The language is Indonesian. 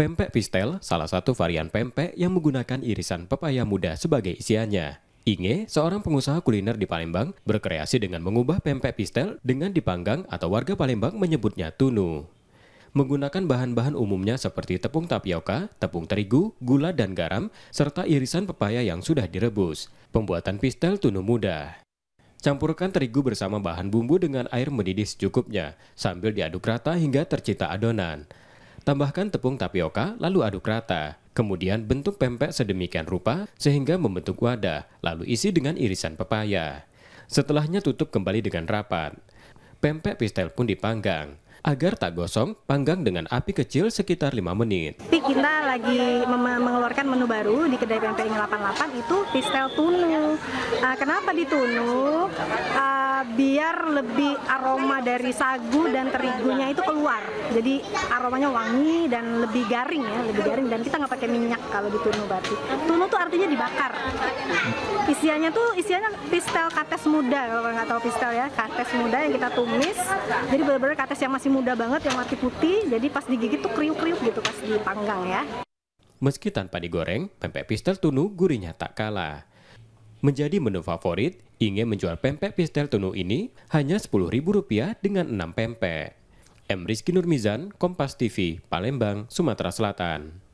Pempek pistel, salah satu varian pempek yang menggunakan irisan pepaya muda sebagai isiannya. Inge, seorang pengusaha kuliner di Palembang, berkreasi dengan mengubah pempek pistel dengan dipanggang atau warga Palembang menyebutnya tunu. Menggunakan bahan-bahan umumnya seperti tepung tapioka, tepung terigu, gula dan garam, serta irisan pepaya yang sudah direbus. Pembuatan pistel tunu Muda. Campurkan terigu bersama bahan bumbu dengan air mendidih secukupnya, sambil diaduk rata hingga tercipta adonan. Tambahkan tepung tapioka, lalu aduk rata. Kemudian bentuk pempek sedemikian rupa sehingga membentuk wadah, lalu isi dengan irisan pepaya. Setelahnya tutup kembali dengan rapat. Pempek pistel pun dipanggang. Agar tak gosong, panggang dengan api kecil sekitar 5 menit. Tapi kita lagi mengeluarkan menu baru di kedai pempek 88 itu pistel tunu. Uh, kenapa ditunu? biar lebih aroma dari sagu dan terigunya itu keluar. Jadi aromanya wangi dan lebih garing ya, lebih garing dan kita nggak pakai minyak kalau di tunu berarti Tunu tuh artinya dibakar. Isiannya tuh isiannya pistel kates muda kalau nggak tahu pistel ya, kates muda yang kita tumis. Jadi benar-benar kates yang masih muda banget, yang mati putih. Jadi pas digigit tuh kriuk-kriuk gitu pas dipanggang ya. Meski tanpa digoreng, pempek pistel tunu gurinya tak kalah. Menjadi menu favorit, ingin menjual pempek pistel tunu ini hanya Rp10.000 dengan 6 pempek. M. Rizky Nurmizan, Kompas TV, Palembang, Sumatera Selatan.